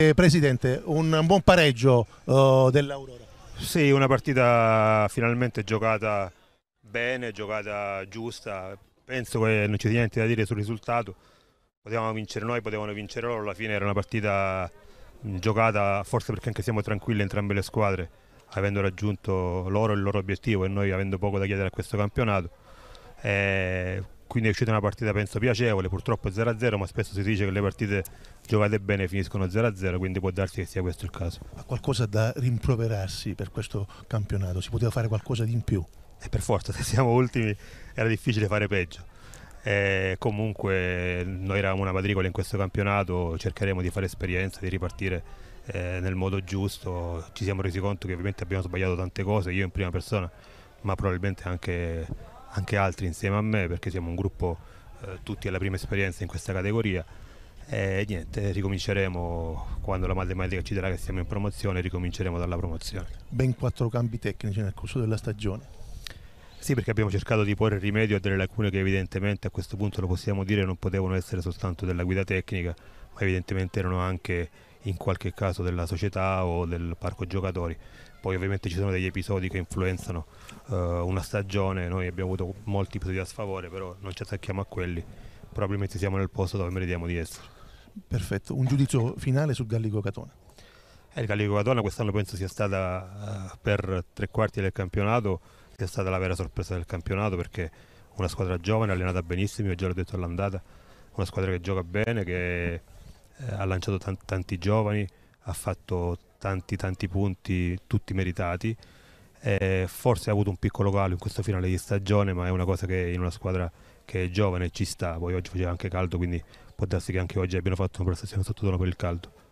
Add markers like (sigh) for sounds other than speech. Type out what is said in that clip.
Eh, Presidente, un buon pareggio uh, dell'Aurora. Sì, una partita finalmente giocata bene, giocata giusta. Penso che non ci sia niente da dire sul risultato. Potevamo vincere noi, potevano vincere loro. Alla fine era una partita mm, giocata, forse perché anche siamo tranquilli entrambe le squadre, avendo raggiunto loro il loro obiettivo e noi avendo poco da chiedere a questo campionato. Eh, quindi è uscita una partita penso piacevole, purtroppo 0-0, ma spesso si dice che le partite giocate bene finiscono 0-0, quindi può darsi che sia questo il caso. Ha qualcosa da rimproverarsi per questo campionato? Si poteva fare qualcosa di in più? E per forza, (laughs) se siamo ultimi era difficile fare peggio. E comunque noi eravamo una matricola in questo campionato, cercheremo di fare esperienza, di ripartire eh, nel modo giusto. Ci siamo resi conto che ovviamente abbiamo sbagliato tante cose, io in prima persona, ma probabilmente anche anche altri insieme a me perché siamo un gruppo eh, tutti alla prima esperienza in questa categoria e niente, ricominceremo quando la matematica ci dirà che siamo in promozione, ricominceremo dalla promozione. Ben quattro cambi tecnici nel corso della stagione. Sì, perché abbiamo cercato di porre rimedio a delle lacune che evidentemente a questo punto lo possiamo dire non potevano essere soltanto della guida tecnica, ma evidentemente erano anche in qualche caso della società o del parco giocatori. Poi ovviamente ci sono degli episodi che influenzano uh, una stagione, noi abbiamo avuto molti episodi a sfavore, però non ci attacchiamo a quelli, probabilmente siamo nel posto dove meritiamo di essere. Perfetto, un giudizio finale sul Gallico Catone. Eh, il Gallico Catone quest'anno penso sia stata uh, per tre quarti del campionato, sia stata la vera sorpresa del campionato perché una squadra giovane, allenata benissimo, io già l'ho detto all'andata, una squadra che gioca bene, che eh, ha lanciato tanti, tanti giovani, ha fatto tanti tanti punti, tutti meritati. Eh, forse ha avuto un piccolo calo in questo finale di stagione, ma è una cosa che in una squadra che è giovane ci sta. Poi oggi faceva anche caldo, quindi può darsi che anche oggi abbiano fatto una prestazione sottotono per il caldo.